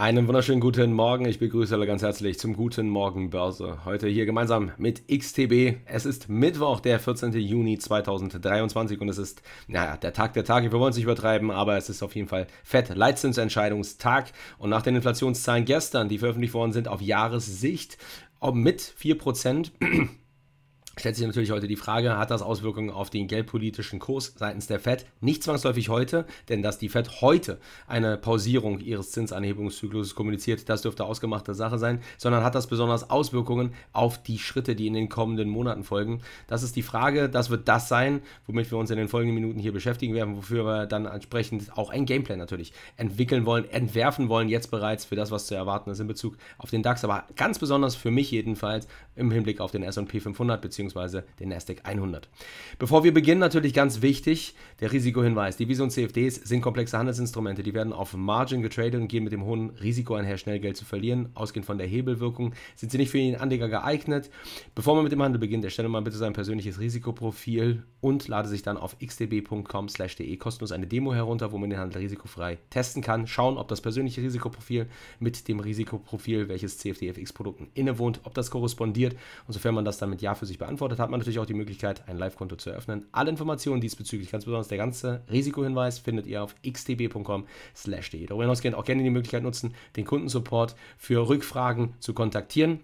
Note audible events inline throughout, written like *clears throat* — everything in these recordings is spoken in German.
Einen wunderschönen guten Morgen. Ich begrüße alle ganz herzlich zum Guten Morgen Börse. Heute hier gemeinsam mit XTB. Es ist Mittwoch, der 14. Juni 2023 und es ist, naja, der Tag der Tage. Wir wollen es nicht übertreiben, aber es ist auf jeden Fall Fett-Leitzinsentscheidungstag. Und nach den Inflationszahlen gestern, die veröffentlicht worden sind, auf Jahressicht mit 4% stellt sich natürlich heute die Frage, hat das Auswirkungen auf den geldpolitischen Kurs seitens der Fed? Nicht zwangsläufig heute, denn dass die Fed heute eine Pausierung ihres Zinsanhebungszykluses kommuniziert, das dürfte ausgemachte Sache sein, sondern hat das besonders Auswirkungen auf die Schritte, die in den kommenden Monaten folgen. Das ist die Frage, das wird das sein, womit wir uns in den folgenden Minuten hier beschäftigen werden, wofür wir dann entsprechend auch ein Gameplay natürlich entwickeln wollen, entwerfen wollen, jetzt bereits für das, was zu erwarten ist in Bezug auf den DAX, aber ganz besonders für mich jedenfalls im Hinblick auf den S&P 500 bzw beziehungsweise den Nasdaq 100. Bevor wir beginnen, natürlich ganz wichtig, der Risikohinweis. Devisen und CFDs sind komplexe Handelsinstrumente, die werden auf Margin getradet und gehen mit dem hohen Risiko einher, schnell Geld zu verlieren. Ausgehend von der Hebelwirkung sind sie nicht für den Anleger geeignet. Bevor man mit dem Handel beginnt, erstelle mal bitte sein persönliches Risikoprofil und lade sich dann auf xdb.com/de kostenlos eine Demo herunter, wo man den Handel risikofrei testen kann, schauen, ob das persönliche Risikoprofil mit dem Risikoprofil, welches CFDFX-Produkten innewohnt, ob das korrespondiert und sofern man das dann mit Ja für sich beantwortet, beantwortet, hat man natürlich auch die Möglichkeit, ein Live-Konto zu eröffnen. Alle Informationen diesbezüglich, ganz besonders der ganze Risikohinweis, findet ihr auf xtb.com/de. Darüber hinausgehend auch gerne die Möglichkeit nutzen, den Kundensupport für Rückfragen zu kontaktieren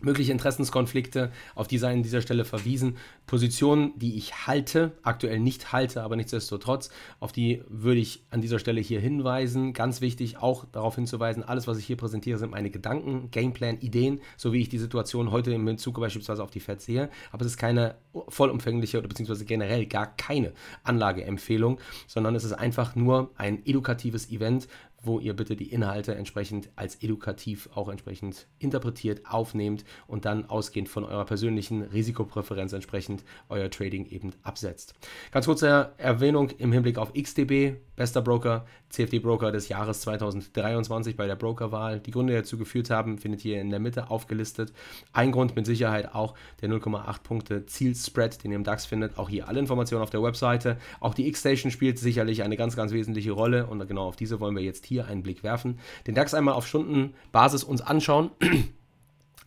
mögliche Interessenskonflikte, auf die sei an dieser Stelle verwiesen, Positionen, die ich halte, aktuell nicht halte, aber nichtsdestotrotz, auf die würde ich an dieser Stelle hier hinweisen. Ganz wichtig auch darauf hinzuweisen, alles, was ich hier präsentiere, sind meine Gedanken, Gameplan, Ideen, so wie ich die Situation heute im Bezug beispielsweise auf die FED sehe. Aber es ist keine vollumfängliche oder beziehungsweise generell gar keine Anlageempfehlung, sondern es ist einfach nur ein edukatives Event, wo ihr bitte die Inhalte entsprechend als edukativ auch entsprechend interpretiert, aufnehmt und dann ausgehend von eurer persönlichen Risikopräferenz entsprechend entsprechend euer Trading eben absetzt. Ganz kurze Erwähnung im Hinblick auf XDB, bester Broker, CFD-Broker des Jahres 2023 bei der Brokerwahl. Die Gründe, die dazu geführt haben, findet ihr in der Mitte aufgelistet. Ein Grund mit Sicherheit auch der 0,8 Punkte Zielspread, den ihr im DAX findet. Auch hier alle Informationen auf der Webseite. Auch die X-Station spielt sicherlich eine ganz, ganz wesentliche Rolle und genau auf diese wollen wir jetzt hier einen Blick werfen. Den DAX einmal auf Stundenbasis uns anschauen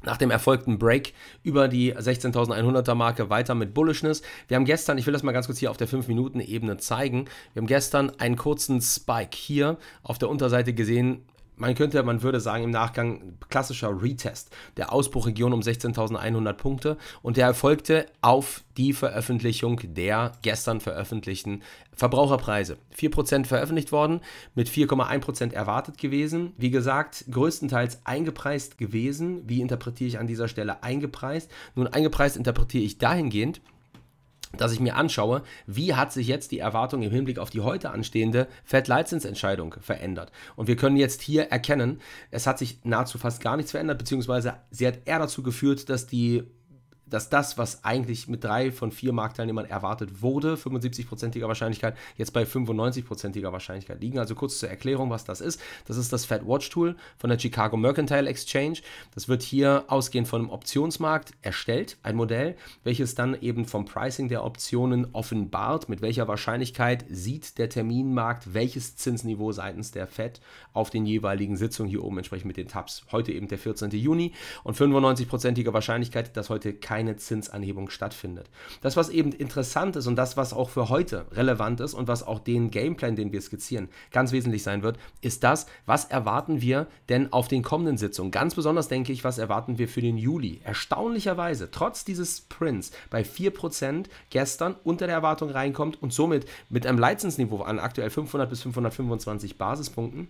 nach dem erfolgten Break über die 16.100er Marke weiter mit Bullishness. Wir haben gestern, ich will das mal ganz kurz hier auf der 5-Minuten-Ebene zeigen, wir haben gestern einen kurzen Spike hier auf der Unterseite gesehen, man könnte, man würde sagen, im Nachgang klassischer Retest der Ausbruchregion um 16.100 Punkte und der erfolgte auf die Veröffentlichung der gestern veröffentlichten Verbraucherpreise. 4% veröffentlicht worden, mit 4,1% erwartet gewesen. Wie gesagt, größtenteils eingepreist gewesen. Wie interpretiere ich an dieser Stelle eingepreist? Nun, eingepreist interpretiere ich dahingehend, dass ich mir anschaue, wie hat sich jetzt die Erwartung im Hinblick auf die heute anstehende Fed-Leitzinsentscheidung verändert. Und wir können jetzt hier erkennen, es hat sich nahezu fast gar nichts verändert, beziehungsweise sie hat eher dazu geführt, dass die dass das, was eigentlich mit drei von vier Marktteilnehmern erwartet wurde, 75-prozentiger Wahrscheinlichkeit, jetzt bei 95-prozentiger Wahrscheinlichkeit liegen. Also kurz zur Erklärung, was das ist. Das ist das Fed Watch Tool von der Chicago Mercantile Exchange. Das wird hier ausgehend von einem Optionsmarkt erstellt, ein Modell, welches dann eben vom Pricing der Optionen offenbart, mit welcher Wahrscheinlichkeit sieht der Terminmarkt welches Zinsniveau seitens der Fed auf den jeweiligen Sitzungen hier oben entsprechend mit den Tabs. Heute eben der 14. Juni und 95-prozentige Wahrscheinlichkeit, dass heute kein keine Zinsanhebung stattfindet. Das, was eben interessant ist und das, was auch für heute relevant ist und was auch den Gameplan, den wir skizzieren, ganz wesentlich sein wird, ist das, was erwarten wir denn auf den kommenden Sitzungen? Ganz besonders denke ich, was erwarten wir für den Juli? Erstaunlicherweise, trotz dieses Prints bei 4% gestern unter der Erwartung reinkommt und somit mit einem Leitzinsniveau an aktuell 500 bis 525 Basispunkten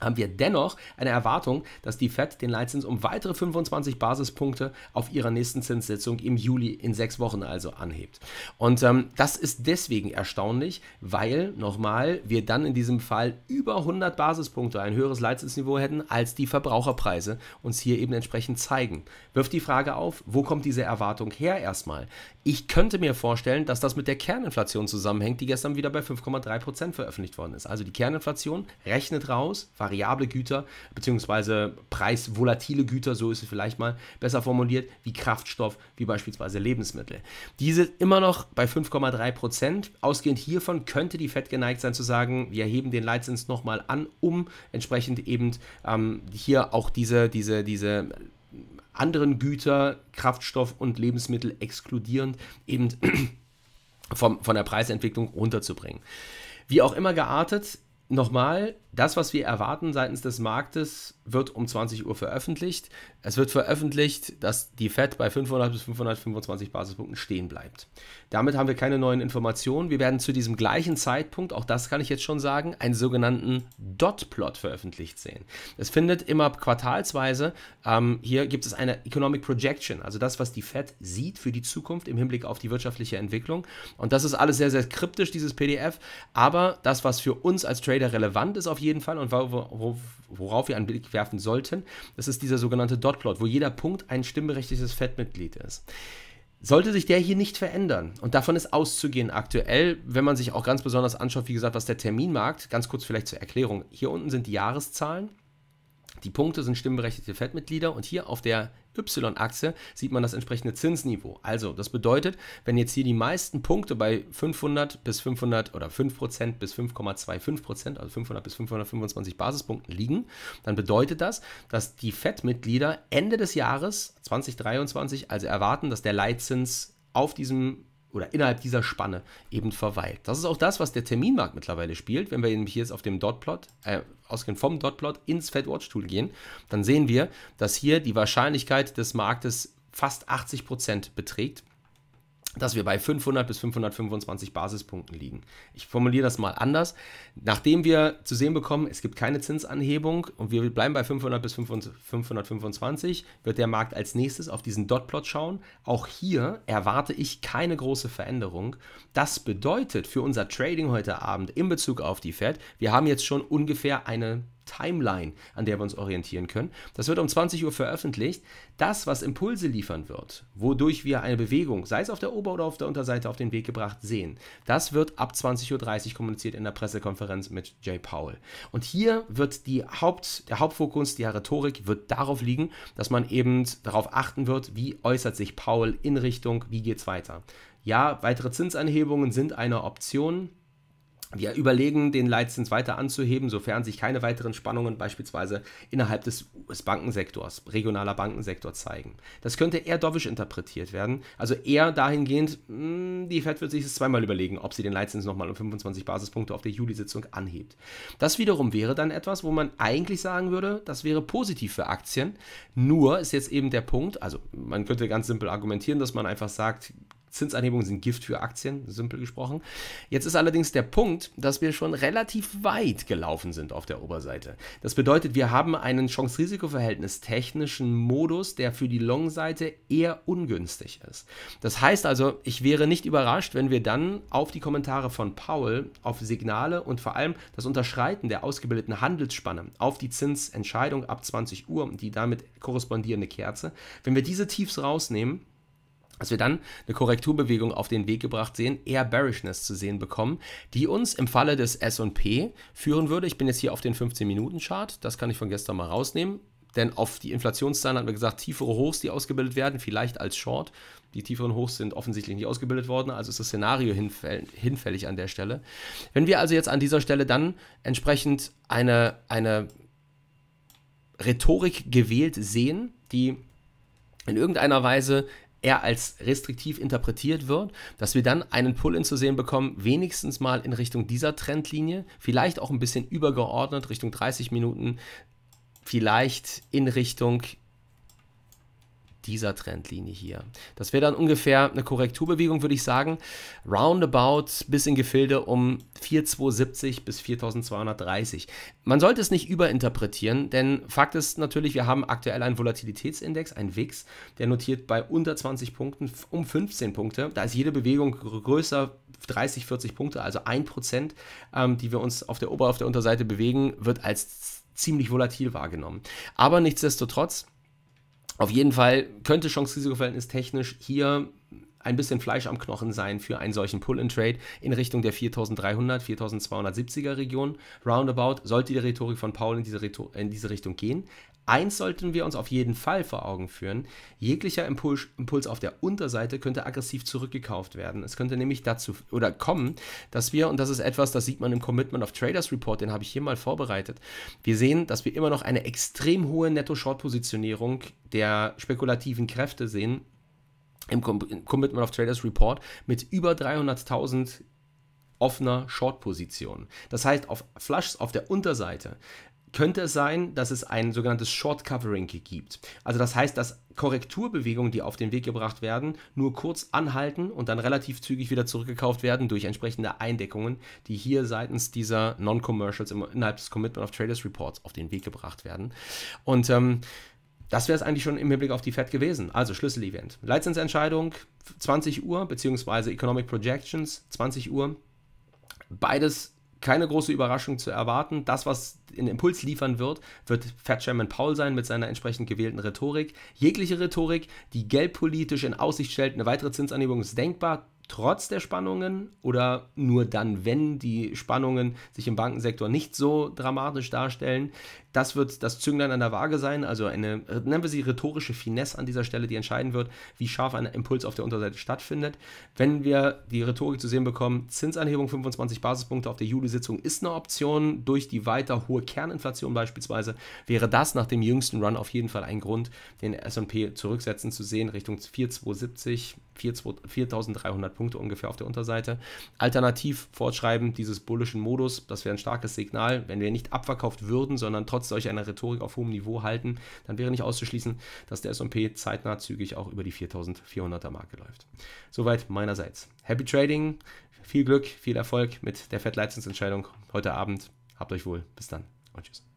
haben wir dennoch eine Erwartung, dass die Fed den Leitzins um weitere 25 Basispunkte auf ihrer nächsten Zinssitzung im Juli in sechs Wochen also anhebt. Und ähm, das ist deswegen erstaunlich, weil nochmal wir dann in diesem Fall über 100 Basispunkte ein höheres Leitzinsniveau hätten, als die Verbraucherpreise uns hier eben entsprechend zeigen. Wirft die Frage auf, wo kommt diese Erwartung her erstmal? Ich könnte mir vorstellen, dass das mit der Kerninflation zusammenhängt, die gestern wieder bei 5,3% Prozent veröffentlicht worden ist. Also die Kerninflation rechnet raus, war variable Güter bzw. preisvolatile Güter, so ist es vielleicht mal besser formuliert, wie Kraftstoff, wie beispielsweise Lebensmittel. Diese immer noch bei 5,3 Prozent. Ausgehend hiervon könnte die FED geneigt sein zu sagen, wir heben den Leitzins nochmal an, um entsprechend eben ähm, hier auch diese, diese, diese anderen Güter, Kraftstoff und Lebensmittel exkludierend eben *clears throat* vom, von der Preisentwicklung runterzubringen. Wie auch immer geartet, nochmal, das, was wir erwarten seitens des Marktes, wird um 20 Uhr veröffentlicht. Es wird veröffentlicht, dass die Fed bei 500 bis 525 Basispunkten stehen bleibt. Damit haben wir keine neuen Informationen. Wir werden zu diesem gleichen Zeitpunkt, auch das kann ich jetzt schon sagen, einen sogenannten Dot-Plot veröffentlicht sehen. Es findet immer quartalsweise, ähm, hier gibt es eine Economic Projection, also das, was die Fed sieht für die Zukunft im Hinblick auf die wirtschaftliche Entwicklung. Und das ist alles sehr, sehr kryptisch, dieses PDF. Aber das, was für uns als Trader Trader relevant ist auf jeden Fall und worauf wir einen Blick werfen sollten, das ist dieser sogenannte Dotplot, wo jeder Punkt ein stimmberechtigtes Fed-Mitglied ist. Sollte sich der hier nicht verändern und davon ist auszugehen aktuell, wenn man sich auch ganz besonders anschaut, wie gesagt, was der Terminmarkt, ganz kurz vielleicht zur Erklärung, hier unten sind die Jahreszahlen, die Punkte sind stimmberechtigte Fed-Mitglieder und hier auf der Y-Achse sieht man das entsprechende Zinsniveau. Also, das bedeutet, wenn jetzt hier die meisten Punkte bei 500 bis 500 oder 5% bis 5,25%, also 500 bis 525 Basispunkten liegen, dann bedeutet das, dass die FED-Mitglieder Ende des Jahres 2023 also erwarten, dass der Leitzins auf diesem oder innerhalb dieser Spanne eben verweilt. Das ist auch das, was der Terminmarkt mittlerweile spielt. Wenn wir nämlich jetzt auf dem Dotplot, äh, ausgehend vom Dotplot ins Fed Watch Tool gehen, dann sehen wir, dass hier die Wahrscheinlichkeit des Marktes fast 80% Prozent beträgt dass wir bei 500 bis 525 Basispunkten liegen. Ich formuliere das mal anders. Nachdem wir zu sehen bekommen, es gibt keine Zinsanhebung und wir bleiben bei 500 bis 525, wird der Markt als nächstes auf diesen Dotplot schauen. Auch hier erwarte ich keine große Veränderung. Das bedeutet für unser Trading heute Abend in Bezug auf die Fed, wir haben jetzt schon ungefähr eine Timeline, an der wir uns orientieren können. Das wird um 20 Uhr veröffentlicht. Das, was Impulse liefern wird, wodurch wir eine Bewegung, sei es auf der Ober- oder auf der Unterseite, auf den Weg gebracht sehen, das wird ab 20.30 Uhr kommuniziert in der Pressekonferenz mit Jay Powell. Und hier wird die Haupt, der Hauptfokus, die Rhetorik wird darauf liegen, dass man eben darauf achten wird, wie äußert sich Powell in Richtung, wie geht es weiter. Ja, weitere Zinsanhebungen sind eine Option. Wir überlegen, den Leitzins weiter anzuheben, sofern sich keine weiteren Spannungen beispielsweise innerhalb des Bankensektors, regionaler Bankensektor zeigen. Das könnte eher dovish interpretiert werden. Also eher dahingehend, hm, die Fed wird sich es zweimal überlegen, ob sie den Leitzins nochmal um 25 Basispunkte auf der Juli-Sitzung anhebt. Das wiederum wäre dann etwas, wo man eigentlich sagen würde, das wäre positiv für Aktien. Nur ist jetzt eben der Punkt, also man könnte ganz simpel argumentieren, dass man einfach sagt, Zinsanhebungen sind Gift für Aktien, simpel gesprochen. Jetzt ist allerdings der Punkt, dass wir schon relativ weit gelaufen sind auf der Oberseite. Das bedeutet, wir haben einen Chance-Risiko-Verhältnis technischen Modus, der für die Long-Seite eher ungünstig ist. Das heißt also, ich wäre nicht überrascht, wenn wir dann auf die Kommentare von Paul auf Signale und vor allem das Unterschreiten der ausgebildeten Handelsspanne auf die Zinsentscheidung ab 20 Uhr, und die damit korrespondierende Kerze, wenn wir diese Tiefs rausnehmen, dass wir dann eine Korrekturbewegung auf den Weg gebracht sehen, eher Bearishness zu sehen bekommen, die uns im Falle des S&P führen würde. Ich bin jetzt hier auf den 15-Minuten-Chart, das kann ich von gestern mal rausnehmen, denn auf die Inflationszahlen hatten wir gesagt, tiefere Hochs, die ausgebildet werden, vielleicht als Short. Die tieferen Hochs sind offensichtlich nicht ausgebildet worden, also ist das Szenario hinfällig an der Stelle. Wenn wir also jetzt an dieser Stelle dann entsprechend eine, eine Rhetorik gewählt sehen, die in irgendeiner Weise er als restriktiv interpretiert wird, dass wir dann einen Pull-in zu sehen bekommen, wenigstens mal in Richtung dieser Trendlinie, vielleicht auch ein bisschen übergeordnet Richtung 30 Minuten, vielleicht in Richtung dieser Trendlinie hier. Das wäre dann ungefähr eine Korrekturbewegung, würde ich sagen. Roundabout bis in Gefilde um 4270 bis 4230. Man sollte es nicht überinterpretieren, denn Fakt ist natürlich, wir haben aktuell einen Volatilitätsindex, ein WIX, der notiert bei unter 20 Punkten um 15 Punkte. Da ist jede Bewegung größer 30, 40 Punkte, also 1%, ähm, die wir uns auf der Ober- auf der Unterseite bewegen, wird als ziemlich volatil wahrgenommen. Aber nichtsdestotrotz, auf jeden Fall könnte Chance-Risiko-Verhältnis technisch hier ein bisschen Fleisch am Knochen sein für einen solchen Pull-and-Trade in Richtung der 4300, 4270er Region. Roundabout sollte die Rhetorik von Paul in diese, in diese Richtung gehen. Eins sollten wir uns auf jeden Fall vor Augen führen. Jeglicher Impuls, Impuls auf der Unterseite könnte aggressiv zurückgekauft werden. Es könnte nämlich dazu oder kommen, dass wir, und das ist etwas, das sieht man im Commitment of Traders Report, den habe ich hier mal vorbereitet, wir sehen, dass wir immer noch eine extrem hohe Netto-Short-Positionierung der spekulativen Kräfte sehen im Commitment of Traders Report mit über 300.000 offener Short-Position. Das heißt, auf Flushs auf der Unterseite könnte es sein, dass es ein sogenanntes Short Covering gibt. Also das heißt, dass Korrekturbewegungen, die auf den Weg gebracht werden, nur kurz anhalten und dann relativ zügig wieder zurückgekauft werden durch entsprechende Eindeckungen, die hier seitens dieser Non-Commercials innerhalb des Commitment of Traders Reports auf den Weg gebracht werden. Und ähm, das wäre es eigentlich schon im Hinblick auf die FED gewesen. Also Schlüsselevent. Leitzinsentscheidung 20 Uhr, beziehungsweise Economic Projections 20 Uhr. Beides keine große Überraschung zu erwarten. Das, was den Impuls liefern wird, wird Fed Chairman Paul sein mit seiner entsprechend gewählten Rhetorik. Jegliche Rhetorik, die geldpolitisch in Aussicht stellt, eine weitere Zinsanhebung ist denkbar, trotz der Spannungen oder nur dann, wenn die Spannungen sich im Bankensektor nicht so dramatisch darstellen, das wird das Zünglein an der Waage sein, also eine, nennen wir sie rhetorische Finesse an dieser Stelle, die entscheiden wird, wie scharf ein Impuls auf der Unterseite stattfindet. Wenn wir die Rhetorik zu sehen bekommen, Zinsanhebung 25 Basispunkte auf der Juli-Sitzung ist eine Option, durch die weiter hohe Kerninflation beispielsweise, wäre das nach dem jüngsten Run auf jeden Fall ein Grund, den S&P zurücksetzen zu sehen, Richtung 4270, 4300 Punkte ungefähr auf der Unterseite. Alternativ fortschreiben dieses bullischen Modus, das wäre ein starkes Signal, wenn wir nicht abverkauft würden, sondern trotzdem trotz solch einer Rhetorik auf hohem Niveau halten, dann wäre nicht auszuschließen, dass der S&P zeitnah zügig auch über die 4400er Marke läuft. Soweit meinerseits. Happy Trading, viel Glück, viel Erfolg mit der FED-Leitzinsentscheidung heute Abend. Habt euch wohl, bis dann und tschüss.